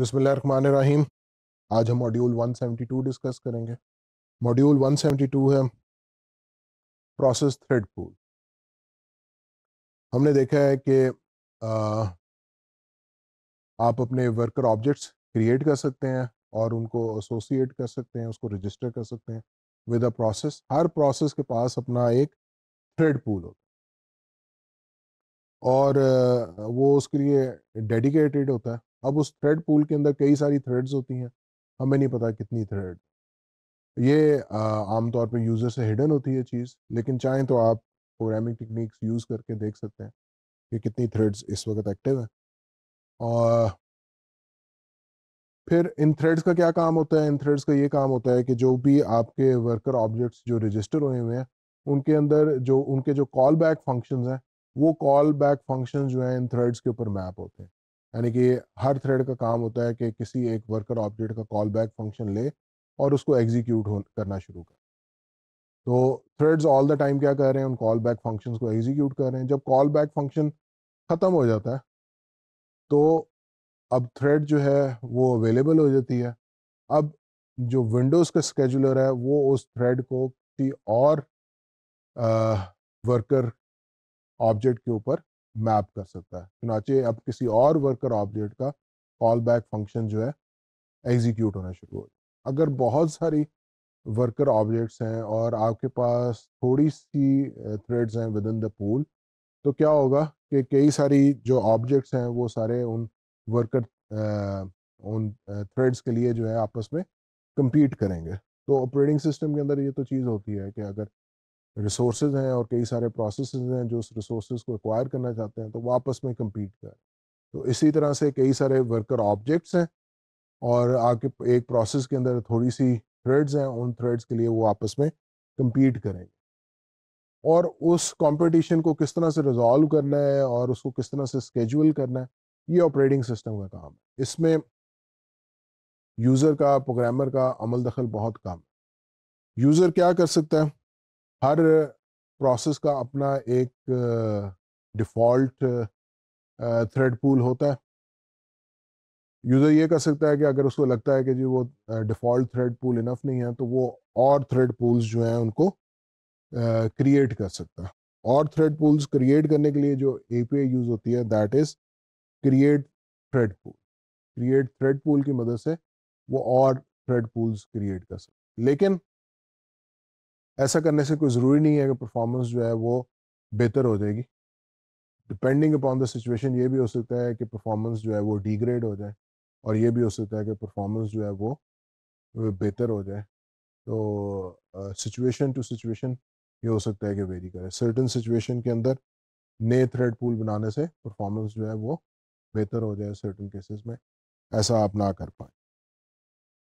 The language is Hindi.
रहीम आज हम मॉड्यूल 172 डिस्कस करेंगे मॉड्यूल 172 है प्रोसेस थ्रेड पूल हमने देखा है कि आप अपने वर्कर ऑब्जेक्ट्स क्रिएट कर सकते हैं और उनको एसोसिएट कर सकते हैं उसको रजिस्टर कर सकते हैं विद अ प्रोसेस हर प्रोसेस के पास अपना एक थ्रेड पूल होता है और वो उसके लिए डेडिकेटेड होता है अब उस थ्रेड पूल के अंदर कई सारी थ्रेड्स होती हैं हमें नहीं पता कितनी थ्रेड ये आमतौर पर यूज़र से हिडन होती है चीज़ लेकिन चाहें तो आप प्रोग्रामिंग टेक्निक्स यूज़ करके देख सकते हैं कि कितनी थ्रेड्स इस वक्त एक्टिव हैं और फिर इन थ्रेड्स का क्या काम होता है इन थ्रेड्स का ये काम होता है कि जो भी आपके वर्कर ऑब्जेक्ट्स जो रजिस्टर हुए हुए हैं उनके अंदर जो उनके जो कॉल बैक फंक्शन हैं वो कॉल बैक फंक्शन जो हैं इन थ्रेड्स के ऊपर मैप होते हैं यानी कि हर थ्रेड का काम होता है कि किसी एक वर्कर ऑब्जेक्ट का कॉल बैक फंक्शन ले और उसको एग्जीक्यूट हो करना शुरू कर तो थ्रेड्स ऑल द टाइम क्या कर रहे हैं उन कॉल बैक फंक्शन को एग्जीक्यूट कर रहे हैं जब कॉल बैक फंक्शन ख़त्म हो जाता है तो अब थ्रेड जो है वो अवेलेबल हो जाती है अब जो विंडोज़ का स्केजुलर है वो उस थ्रेड को किसी और वर्कर ऑब्जेक्ट के ऊपर मैप कर सकता है चुनाचे अब किसी और वर्कर ऑब्जेक्ट का कॉल बैक फंक्शन जो है एग्जीक्यूट होना शुरू हो जाए अगर बहुत सारी वर्कर ऑब्जेक्ट्स हैं और आपके पास थोड़ी सी थ्रेड्स हैं विद इन द पूल तो क्या होगा कि कई सारी जो ऑब्जेक्ट्स हैं वो सारे उन वर्कर उन थ्रेड्स के लिए जो है आपस में कंपीट करेंगे तो ऑपरेटिंग सिस्टम के अंदर ये तो चीज़ होती है कि अगर रिसोर्सेज हैं और कई सारे प्रोसेस हैं जो उस रिसोर्स को एक्वायर करना चाहते हैं तो वो आपस में कम्पीट कर तो इसी तरह से कई सारे वर्कर ऑब्जेक्ट्स हैं और आपके एक प्रोसेस के अंदर थोड़ी सी थ्रेड्स हैं उन थ्रेड्स के लिए वो आपस में कम्पीट करेंगे और उस कंपटीशन को किस तरह से रिजॉल्व करना है और उसको किस तरह से स्केजुअल करना है ये ऑपरेटिंग सिस्टम का काम है इसमें यूज़र का प्रोग्रामर का अमल दखल बहुत कम है यूज़र क्या कर सकता है हर प्रोसेस का अपना एक डिफ़ॉल्ट थ्रेड पूल होता है यूज़र ये कर सकता है कि अगर उसको लगता है कि जी वो डिफ़ॉल्ट थ्रेड पूल इनफ नहीं है तो वो और थ्रेड पूल्स जो हैं उनको क्रिएट कर सकता है और थ्रेड पूल्स क्रिएट करने के लिए जो ए यूज़ होती है that is create thread pool create thread pool की मदद से वो और थ्रेड पूल्स क्रिएट कर सकते लेकिन ऐसा करने से कोई ज़रूरी नहीं है कि परफॉर्मेंस जो है वो बेहतर हो जाएगी डिपेंडिंग अपॉन द सिचुएशन ये भी हो सकता है कि परफॉर्मेंस जो है वो डिग्रेड हो जाए और ये भी हो सकता है कि परफॉर्मेंस जो है वो बेहतर हो जाए तो सिचुएशन टू सिचुएशन ये हो सकता है कि वेरी करें सर्टन सिचुएशन के अंदर नए थ्रेड पूल बनाने से परफॉर्मेंस जो है वो बेहतर हो जाए सर्टन केसेस में ऐसा आप ना कर पाए